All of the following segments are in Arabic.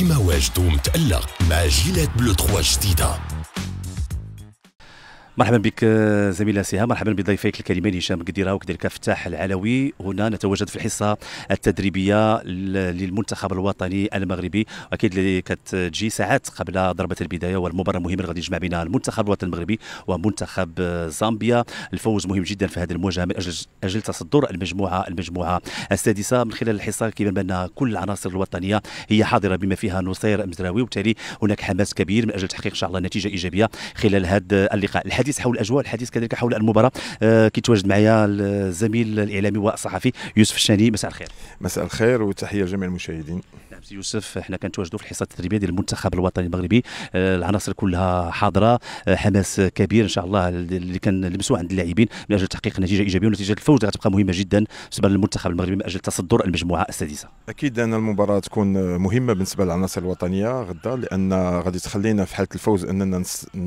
ديما واجد ومتألق مع جيلات بلو 3 جديدة مرحبا بك آه، زميلة سيها مرحبا بضيفيك الكريمين هشام قديرة وكذلك فتاح العلوي هنا نتواجد في الحصة التدريبية للمنتخب الوطني المغربي أكيد اللي كتجي ساعات قبل ضربة البداية والمباراة مهمة اللي غادي يجمع بين المنتخب الوطني المغربي ومنتخب آه، زامبيا الفوز مهم جدا في هذه المواجهة من أجل أجل تصدر المجموعة المجموعة السادسة من خلال الحصة كيبان بأن كل العناصر الوطنية هي حاضرة بما فيها نصير مزراوي وبالتالي هناك حماس كبير من أجل تحقيق إن شاء الله نتيجة إيجابية خلال هذا اللقاء الحديث الحديث حول الاجواء الحديث كذلك حول المباراه آه، كيتواجد معايا الزميل الاعلامي والصحفي يوسف الشاني مساء الخير مساء الخير وتحيه لجميع المشاهدين نعم سي يوسف احنا كنتواجدوا في الحصه التدريبيه ديال المنتخب الوطني المغربي آه، العناصر كلها حاضره آه، حماس كبير ان شاء الله اللي لمسوا عند اللاعبين من اجل تحقيق نتيجه ايجابيه ونتيجه الفوز غتبقى مهمه جدا بالنسبه للمنتخب المغربي من اجل تصدر المجموعه السادسه اكيد ان المباراه تكون مهمه بالنسبه للعناصر الوطنيه غدا لان غادي تخلينا في حاله الفوز اننا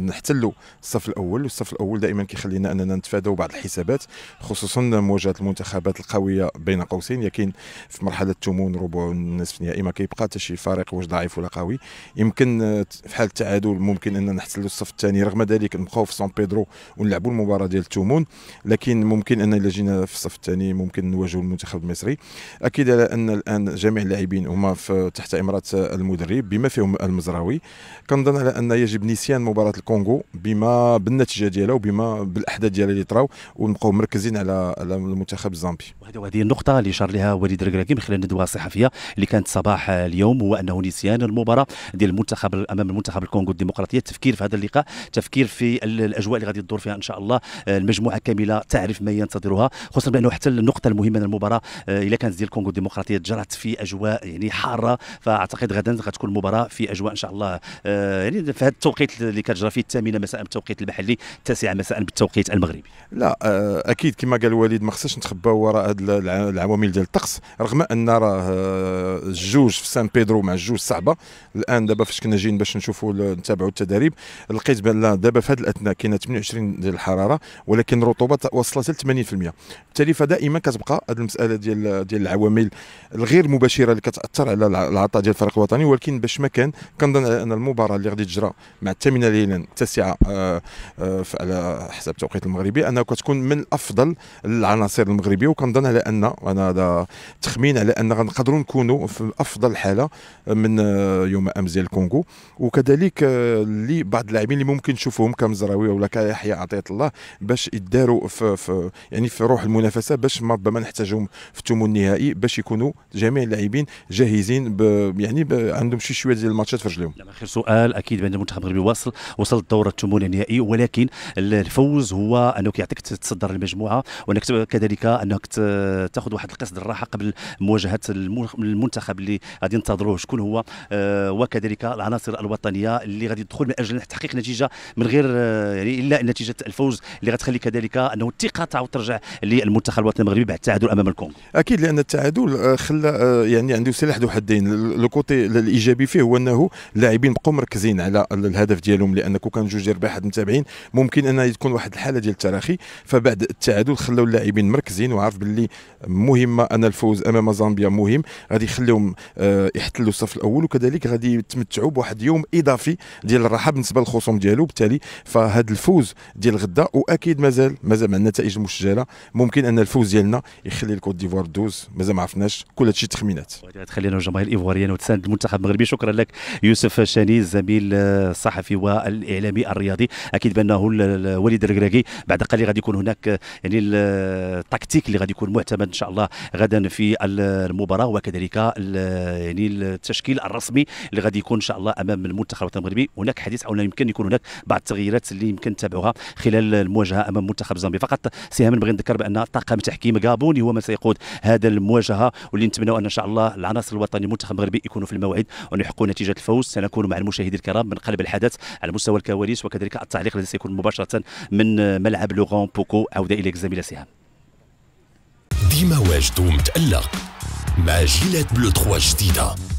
نحتلوا الصف الاول الصف الاول دائما كيخلينا اننا نتفاداو بعض الحسابات خصوصا مواجهه المنتخبات القويه بين قوسين لكن في مرحله الثمن ربع النصف النهائي ما كيبقى حتى شي فريق واش ضعيف ولا قوي يمكن في حال التعادل ممكن اننا نحتلوا الصف الثاني رغم ذلك نبقاو في سان بيدرو ونلعبوا المباراه ديال التمون لكن ممكن ان الا جينا في الصف الثاني ممكن نواجهوا المنتخب المصري اكيد على ان الان جميع اللاعبين هما تحت امراه المدرب بما فيهم المزراوي كنظن على ان يجب نسيان مباراه الكونغو بما بالنتيجه بالنتيجه ديالها وبما بالاحداث ديالها اللي طراو ونبقاو مركزين على على المنتخب الزامبي وهذه النقطه اللي شار لها وليد الركراكي من خلال الندوه الصحفيه اللي كانت صباح اليوم هو انه نسيان المباراه ديال المنتخب امام المنتخب الكونغو الديمقراطيه التفكير في هذا اللقاء تفكير في الاجواء اللي غادي تدور فيها ان شاء الله آه، المجموعه كامله تعرف ما ينتظرها خصوصا بانه حتى النقطه المهمه من المباراه آه، الا كانت ديال الكونغو الديمقراطيه جرت في اجواء يعني حاره فاعتقد غدا غتكون المباراه في اجواء ان شاء الله آه، يعني في هذا التوقيت اللي كتجرى فيه الثامنه مساء التوقيت المحلي التاسعه مساء بالتوقيت المغربي لا آه، اكيد كما قال الوليد ما خصناش نتخباو وراء هاد العوامل ديال الطقس رغم ان راه آه، الجوج في سان بيدرو مع الجوج صعبه الان دابا فاش كنا جايين باش نشوفوا نتابعوا التدريب لقيت بان دابا في هذه الاثناء كاينه 28 ديال الحراره ولكن الرطوبه وصلت ل 80% بالتالي فدائما كتبقى هذه المساله ديال ديال العوامل الغير مباشره اللي كتاثر على العطاء ديال الفريق الوطني ولكن باش ما كان كنظن ان المباراه اللي غادي تجرى مع الثامنه ليلا التاسعه آه، على حساب التوقيت المغربي انه كتكون من افضل العناصر المغربيه وكنظن على ان انا هذا تخمين على ان غنقدروا نكونوا في افضل حاله من يوم امس ديال الكونغو وكذلك اللي بعض اللاعبين اللي ممكن تشوفوهم كمزراوي ولا كيحيى عطيه الله باش يداروا في, في يعني في روح المنافسه باش ما ربما نحتاجهم في الثمن النهائي باش يكونوا جميع اللاعبين جاهزين ب يعني ب عندهم شي شويه ديال الماتشات في رجليهم. اخر سؤال اكيد بان المنتخب المغربي واصل وصل الدوره الثمن النهائي ولكن ولكن الفوز هو انك يعطيك تصدر المجموعه وانك كذلك انك تاخذ واحد القسط الراحه قبل مواجهه المنتخب اللي غادي ينتظروه شكون هو آه، وكذلك العناصر الوطنيه اللي غادي تدخل من اجل تحقيق نتيجه من غير آه، يعني الا نتيجه الفوز اللي غتخلي كذلك انه الثقه تعاود ترجع للمنتخب الوطني المغربي بعد التعادل امام الكونغ اكيد لان التعادل آه، خلى يعني عنده سلاح ذو حدين الكوتي الايجابي فيه هو انه اللاعبين بقوا مركزين على الهدف ديالهم لان كان جوج رباح متابعين ممكن ان تكون واحد الحاله ديال التراخي فبعد التعادل خلاو اللاعبين مركزين وعارف باللي مهمه ان الفوز امام زامبيا مهم غادي يخليهم آه، يحتلوا الصف الاول وكذلك غادي يتمتعوا بواحد يوم اضافي ديال الراحه بالنسبه للخصوم ديالو بالتالي فهاد الفوز ديال غدا واكيد مازال مازال مع النتائج المسجله ممكن ان الفوز ديالنا يخلي الكوت ديفوار دوز مازال ما عرفناش كل هادشي تخمينات تخلينا الجماهير الايفواريان وتساند المنتخب المغربي شكرا لك يوسف شاني الزميل الصحفي آه، والاعلامي الرياضي اكيد بانه قاله الوليد الركراكي بعد قليل غادي يكون هناك يعني التكتيك اللي غادي يكون معتمد ان شاء الله غدا في المباراه وكذلك يعني التشكيل الرسمي اللي غادي يكون ان شاء الله امام المنتخب الوطني المغربي هناك حديث او يمكن يكون هناك بعض التغييرات اللي يمكن تتابعوها خلال المواجهه امام منتخب زامبيا فقط سهام بغي نذكر بان طاقم تحكيم غابوني هو من سيقود هذا المواجهه واللي نتمناو ان شاء الله العناصر الوطني المنتخب المغربي يكونوا في الموعد ونحققوا نتيجه الفوز سنكون مع المشاهدين الكرام من قلب الحدث على مستوى الكواليس وكذلك التعليق الذي سيكون مباشره من ملعب لوغون بوكو عوده اليك زميله سهام ديما واجد ومتألق مع جيلات بلو 3 جديده